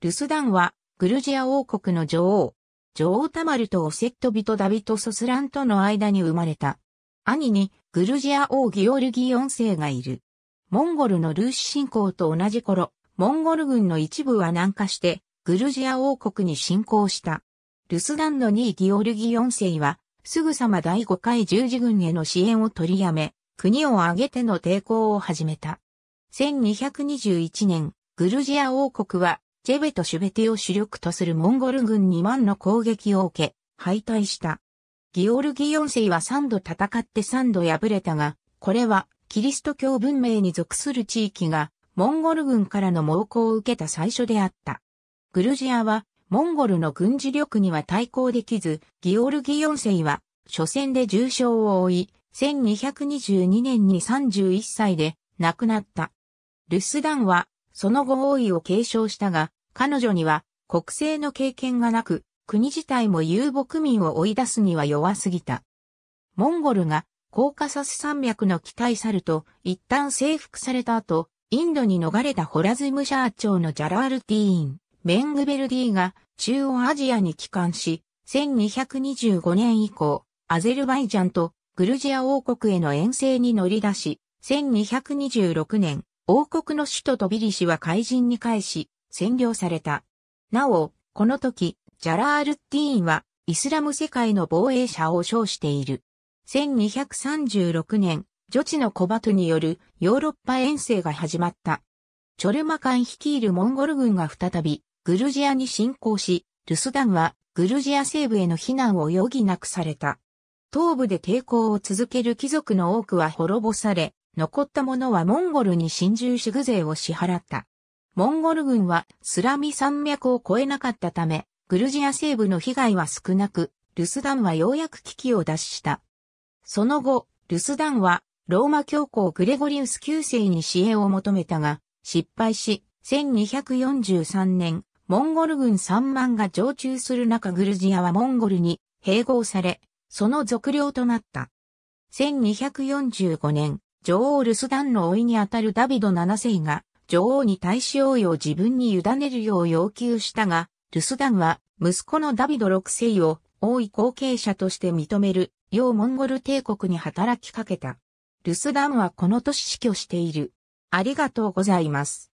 ルスダンは、グルジア王国の女王、女王タマルとオセットビトダビト・ソスランとの間に生まれた。兄に、グルジア王ギオルギ4世がいる。モンゴルのルーシ侵攻と同じ頃、モンゴル軍の一部は南下して、グルジア王国に侵攻した。ルスダンの2位ギオルギ4世は、すぐさま第5回十字軍への支援を取りやめ、国を挙げての抵抗を始めた。1221年、グルジア王国はジェベとシュベティを主力とするモンゴル軍2万の攻撃を受け、敗退した。ギオルギ4世は3度戦って3度敗れたが、これはキリスト教文明に属する地域がモンゴル軍からの猛攻を受けた最初であった。グルジアはモンゴルの軍事力には対抗できず、ギオルギ4世は初戦で重傷を負い、1222年に31歳で亡くなった。ルスダンはその後王位を継承したが、彼女には国政の経験がなく、国自体も遊牧民を追い出すには弱すぎた。モンゴルがコーカサス山脈の北イサルと一旦征服された後、インドに逃れたホラズムシャー朝のジャラールティーン、メングベルディが中央アジアに帰還し、1225年以降、アゼルバイジャンとグルジア王国への遠征に乗り出し、1226年、王国の首都トビリシは海人に返し、占領された。なお、この時、ジャラールッティーンは、イスラム世界の防衛者を称している。1236年、女地のコバトによるヨーロッパ遠征が始まった。チョルマカン率いるモンゴル軍が再び、グルジアに侵攻し、ルスダンは、グルジア西部への避難を余儀なくされた。東部で抵抗を続ける貴族の多くは滅ぼされ、残った者はモンゴルに侵入主具税を支払った。モンゴル軍はスラミ山脈を越えなかったため、グルジア西部の被害は少なく、ルスダンはようやく危機を脱した。その後、ルスダンはローマ教皇グレゴリウス9世に支援を求めたが、失敗し、1243年、モンゴル軍3万が常駐する中グルジアはモンゴルに併合され、その属領となった。1245年、女王留守団のいにあたるダビド7世が、女王に対し王位を自分に委ねるよう要求したが、留守団は息子のダビド6世を王位後継者として認める、うモンゴル帝国に働きかけた。留守団はこの年死去している。ありがとうございます。